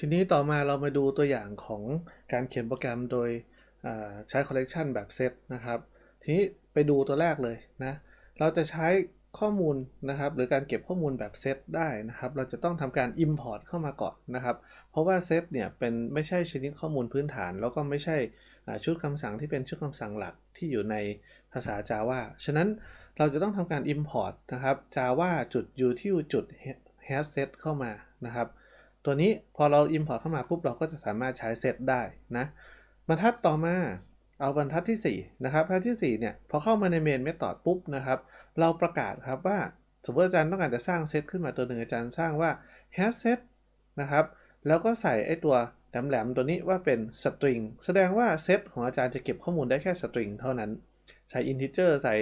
ทีนี้ต่อมาเรามาดูตัวอย่างของการเขียนโปรแกรมโดยใช้คอลเลกชันแบบเซตนะครับ ทีนี้ไปดูตัวแรกเลยนะ เราจะใช้ข้อมูลนะครับ หรือการเก็บข้อมูลแบบเซตได้นะครับ เราจะต้องทำการ Import เข้ามาก่อนนะครับ เพราะว่าเซตเนี่ยเป็นไม่ใช่ชนิดข้อมูลพื้นฐาน แล้วก็ไม่ใช่ชุดคำสั่งที่เป็นชุดคำสั่งหลักที่อยู่ในภาษา Java ฉะนั้นเราจะต้องทำการ Import นะครับ java จุด util จุด h a s set เข้ามานะครับตัวนี้พอเรา import เข้ามาปุ๊บเราก็จะสามารถใช้เซตได้นะบรรทัดต่อมาเอาบรรทัดที่ 4 นะครับบรรทัดที่4เนี่ยพอเข้ามาในเมนเมทอดปุ๊บนะครับ เราประกาศครับว่าสมมติอาจารย์ต้องการจะสร้างเซตขึ้นมาตัวหนึ่งอาจารย์สร้างว่า has set นะครับแล้วก็ใส่ไอตัวแหลมๆตัวนี้ว่าเป็นสตริงแสดงว่าเซตของอาจารย์จะเก็บข้อมูลได้แค่สตริงเท่านั้นใส่อินทิเจอร์ใส่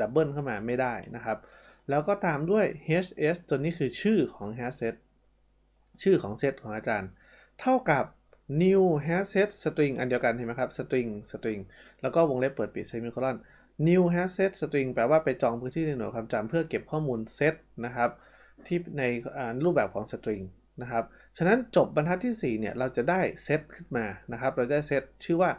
ดับเบิลเข้ามาไม่ได้นะครับ แล้วก็ตามด้วย hs ตัวนี้คือชื่อของ has set ชื่อของเซตของอาจารย์ เท่ากับ new has set string อันเดียวกันเห็นไหมครับ string string แล้วก็วงเล็บเปิดปิด semicolon new has set string แปลว่าไปจองพื้นที่ในหน่วยความจำเพื่อเก็บข้อมูลเซตนะครับ ที่ในรูปแบบของ string นะครับ ฉะนั้นจบบรรทัดที่ 4 เนี่ย เราจะได้เซตขึ้นมา นะครับ เราได้เซตชื่อว่า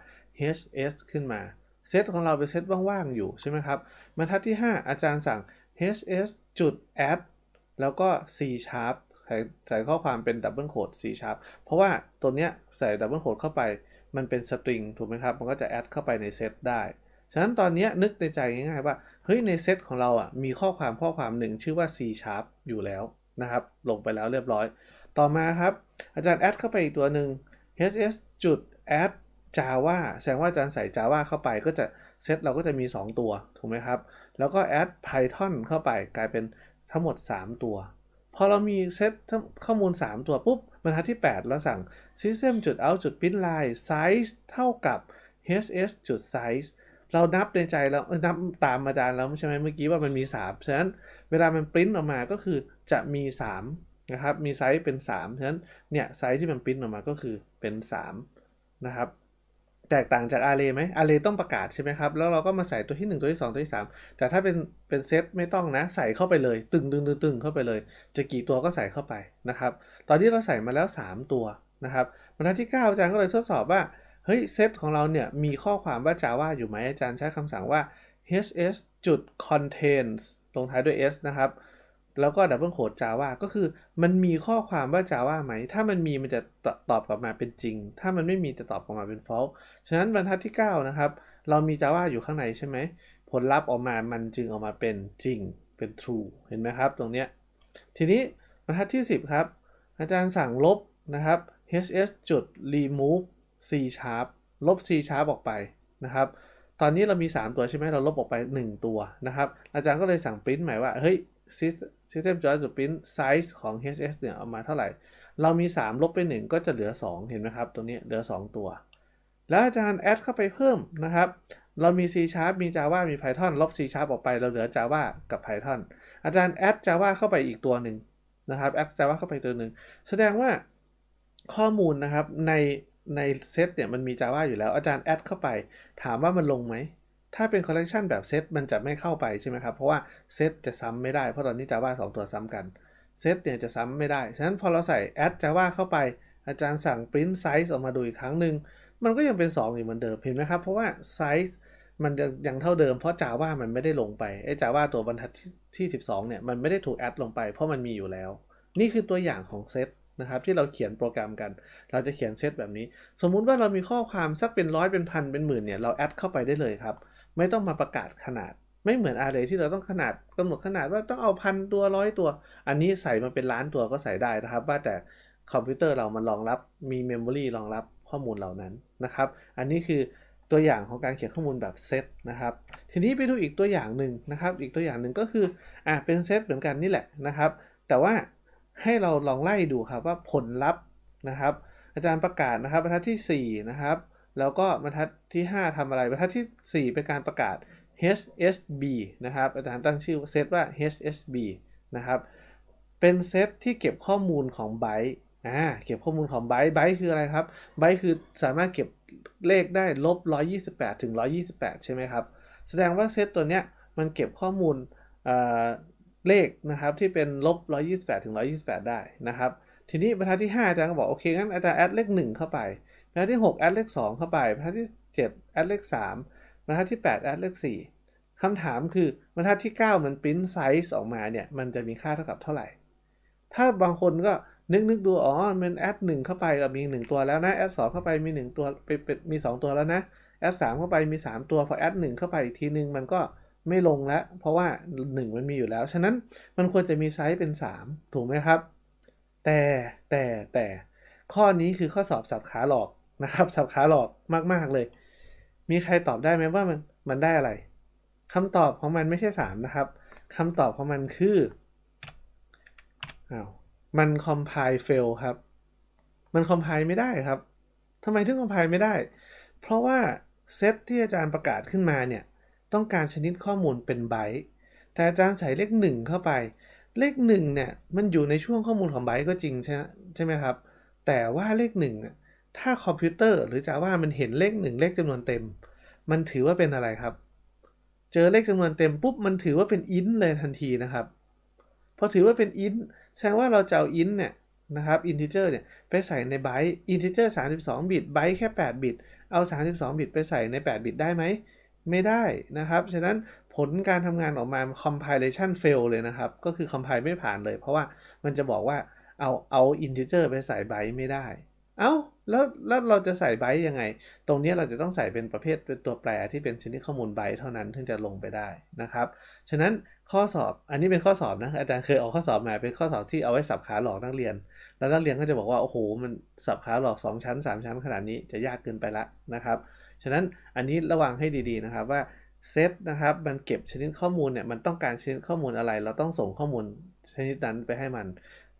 hs ขึ้นมาเซตของเราเป็นเซตว่างๆ อยู่ใช่ไหมครับบรรทัดที่ 5 อาจารย์สั่ง hs จุด add แล้วก็ c sharp ใส่ใส่ข้อความเป็นดับเบิลโคด C sharp เพราะว่าตัวเนี้ยใส่ดับเบิลโคดเข้าไปมันเป็นสตริงถูกไหมครับ มันก็จะแอดเข้าไปในเซตได้ ฉะนั้นตอนนี้นึกในใจง่ายๆว่าเฮ้ยในเซตของเราอ่ะ มีข้อความข้อความหนึ่งชื่อว่า C sharp อยู่แล้วนะครับ ลงไปแล้วเรียบร้อย ต่อมาครับ อาจารย์แอดเข้าไปอีกตัวหนึ่ง hs จุด add java แสดงว่าอาจารย์ใส่ java เข้าไปก็จะเซตเราก็จะมี 2 ตัวถูกไหมครับ แล้วก็ add python เข้าไปกลายเป็นทั้งหมด 3 ตัวพอเรามีเซตข้อมูล 3 ตัวปุ๊บบรรทัดที่ 8 เราสั่ง system จุด out จุด print line size เท่ากับ hs จุด size เรานับในใจแล้ว นับตามอาจารย์แล้วใช่ไหมเมื่อกี้ว่ามันมี 3 ฉะนั้นเวลามันปริ้นออกมาก็คือจะมี 3 นะครับ มีไซส์เป็น 3 ฉะนั้น เนี่ยไซส์ที่มันปริ้นออกมาก็คือเป็น 3 นะครับแตกต่างจากอาร์เรไหมอาร์เรต้องประกาศใช่ไหมครับ แล้วเราก็มาใส่ตัวที่1ตัวที่2ตัวที่3แต่ถ้าเป็นเป็นเซต ไม่ต้องนะ ใส่เข้าไปเลย ตึงตึงตึงตึงเข้าไปเลย จะกี่ตัวก็ใส่เข้าไปนะครับ ตอนนี้เราใส่มาแล้ว 3 ตัวนะครับ บรรทัดที่9อาจารย์ก็เลยทดสอบว่า เฮ้ยเซตของเราเนี่ย มีข้อความว่า Java อยู่ไหมอาจารย์ใช้คำสั่งว่า hs จุด contains ลงท้ายด้วย s นะครับแล้วก็ดับเบิลโคดจาว่าก็คือ มันมีข้อความว่าจาว่าไหม ถ้ามันมีมันจะตตอบกลับมาเป็นจริง ถ้ามันไม่มีจะตอบกลับมาเป็น false ฉะนั้นบรรทัดที่ 9 นะครับ เรามีจาว่าอยู่ข้างในใช่ไหม ผลลัพธ์ออกมามันจึงออกมาเป็นจริงเป็น true เห็นไหมครับตรงเนี้ย ทีนี้บรรทัดที่ 10 ครับ อาจารย์สั่งลบนะครับ hs จุด remove c sharp ลบ c sharp ออกไปนะครับตอนนี้เรามี 3 ตัวใช่ไหมเราลบออกไป 1 ตัวนะครับ อาจารย์ก็เลยสั่งปริ้นใหม่ว่าเฮ้ย system join to print size ของ hs เนี่ย เอามาเท่าไหร่ เรามี 3 ลบไป 1 ก็จะเหลือ 2 เห็นไหมครับตัวนี้เหลือ 2 ตัว แล้วอาจารย์แอดเข้าไปเพิ่มนะครับ เรามี C sharp มี Java มี Python ลบ C sharp ออกไป เราเหลือ Java กับ Python อาจารย์แอด Java เข้าไปอีกตัวหนึ่งนะครับแอด Java เข้าไปตัวหนึ่งแสดงว่าข้อมูลนะครับในในเซตเนี่ยมันมี Java อยู่แล้วอาจารย์แอดเข้าไปถามว่ามันลงไหม ถ้าเป็นคอลเลกชันแบบเซตมันจะไม่เข้าไปใช่ไหมครับ เพราะว่าเซตจะซ้ำไม่ได้ เพราะตอนนี้ Java 2ตัวซ้ำกันเซตเนี่ยจะซ้ำไม่ได้ ฉะนั้นพอเราใส่แอด Java เข้าไป อาจารย์สั่ง print size ออกมาดูอีกครั้งหนึ่งมันก็ยังเป็น 2อยู่เหมือนเดิมเห็นไหมครับ เพราะว่า size มันยังเท่าเดิม เพราะ Java มันไม่ได้ลงไปไอ้ Java ตัวบรรทัดที่12เนี่ยมันไม่ได้ถูกแอดลงไป เพราะมันมีอยู่แล้ว นี่คือตัวอย่างของเซตนะครับที่เราเขียนโปรแกรมกัน เราจะเขียนเซตแบบนี้ สมมุติว่าเรามีข้อความ สักเป็นร้อยเป็นพันเป็นหมื่นเนี่ยเราแอดเข้าไปได้เลยครับไม่ต้องมาประกาศขนาด ไม่เหมือนอะไร ที่เราต้องขนาดกำหนดขนาดว่าต้องเอาพันตัวร้อยตัว อันนี้ใส่มาเป็นล้านตัวก็ใส่ได้นะครับว่าแต่คอมพิวเตอร์เรามันรองรับมีเมมโมรีรองรับข้อมูลเหล่านั้นนะครับ อันนี้คือตัวอย่างของการเขียนข้อมูลแบบเซตนะครับทีนี้ไปดูอีกตัวอย่างหนึ่งนะครับ อีกตัวอย่างหนึ่งก็คืออ่าเป็นเซตเหมือนกันนี่แหละนะครับ แต่ว่าให้เราลองไล่ดูครับว่าผลลัพธ์นะครับ อาจารย์ประกาศนะครับบรรทัดที่ 4 นะครับ แล้วก็บรรทัดที่ 5 ทำอะไรบรรทัดที่ 4 เป็นการประกาศ HSB นะครับอาจารย์ตั้งชื่อเซตว่า HSB นะครับเป็นเซตที่เก็บข้อมูลของไบต์อ่าเก็บข้อมูลของไบต์ไบต์คืออะไรครับไบต์คือสามารถเก็บเลขได้ลบ128ถึง128ใช่ไหมครับแสดงว่าเซตตัวเนี้ยมันเก็บข้อมูลเลขนะครับที่เป็นลบ 128 ถึง 128 ได้นะครับทีนี้บรรทัดที่5อาจารย์ก็บอกโอเคงั้นอาจารย์แอดเลข 1 เข้าไปบรรทัดที่6แอดเลข2เข้าไปบรรทัดที่7แอดเลข3บรรทัดที่8แอดเลข4คำถามคือบรรทัดที่ 9 มันปริ้นไซส์ออกมาเนี่ยมันจะมีค่าเท่ากับเท่าไหร่ถ้าบางคนก็นึกนึกดูอ๋อมันแอดหนึ่งเข้าไปก็มี 1 ตัวแล้วนะแอดสองเข้าไปมี 1 ตัวไปเป็นมี 2 ตัวแล้วนะแอดสามเข้าไปมี 3 ตัวพอแอดหนึ่งเข้าไปอีกทีนึงมันก็ไม่ลงแล้วเพราะว่า 1 มันมีอยู่แล้ว ฉะนั้นมันควรจะมีไซส์เป็น 3 ถูกไหมครับ แต่แต่แต่ข้อนี้คือข้อสอบสับขาหลอกนะครับสับขาหลอกมาก ๆ เลย มีใครตอบได้ไหมว่ามันมันได้อะไรคำตอบของมันไม่ใช่ 3 นะครับคำตอบของมันคืออ้าวมัน compile fail ครับมัน compile ไม่ได้ครับทำไมถึง compile ไม่ได้เพราะว่าเซตที่อาจารย์ประกาศขึ้นมาเนี่ยต้องการชนิดข้อมูลเป็นไบต์ แต่อาจารย์ใส่เลข 1 เข้าไป เลข1เนี่ยมันอยู่ในช่วงข้อมูลของไบต์ก็จริงใช่ใช่ไหมครับ แต่ว่าเลข1ถ้าคอมพิวเตอร์หรือจะว่ามันเห็นเลข 1 เลขจำนวนเต็ม มันถือว่าเป็นอะไรครับ เจอเลขจำนวนเต็มปุ๊บมันถือว่าเป็นอินเลยทันทีนะครับพอถือว่าเป็นอินแสดงว่าเราจะเอาอินเนี่ยนะครับอินทิเจอร์เนี่ยไปใส่ในไบต์อินทิเจอร์ 32 บิตไบต์แค่ 8 บิตเอา 32 บิตไปใส่ใน 8 บิตได้ไหมไม่ได้นะครับ ฉะนั้นผลการทำงานออกมา compilation fail เลยนะครับ ก็คือ compile ไม่ผ่านเลย เพราะว่ามันจะบอกว่าเอาเอา integer ไปใส่ byte ไม่ได้ เอา้าแล้วแล้ว เราจะใส่ไบต์ยังไง ตรงนี้เราจะต้องใส่เป็นประเภทเป็นตัวแปรที่เป็นชนิดข้อมูลไบต์เท่านั้นถึงจะลงไปได้นะครับ ฉะนั้นข้อสอบ อันนี้เป็นข้อสอบนะอาจารย์เคยออกข้อสอบมาเป็นข้อสอบที่เอาไว้สับขาหลอกนักเรียน แล้วนักเรียนก็จะบอกว่าโอ้โหมันสับขาหลอก2ชั้น3 ชั้นขนาดนี้จะยากเกินไปละนะครับฉะนั้นอันนี้ระวังให้ดีๆนะครับว่าเซตนะครับมันเก็บชนิดข้อมูลเนี่ยมันต้องการชนิดข้อมูลอะไร เราต้องส่งข้อมูลชนิดนั้นไปให้มัน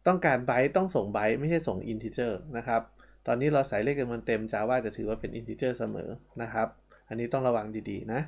ต้องการไบต์ต้องส่งไบต์ไม่ใช่ส่งอินทิเจอร์นะครับ ตอนนี้เราใส่เลขกันมันเต็มจาว่าจะถือว่าเป็นอินทิเจอร์เสมอนะครับอันนี้ต้องระวังดีๆนะ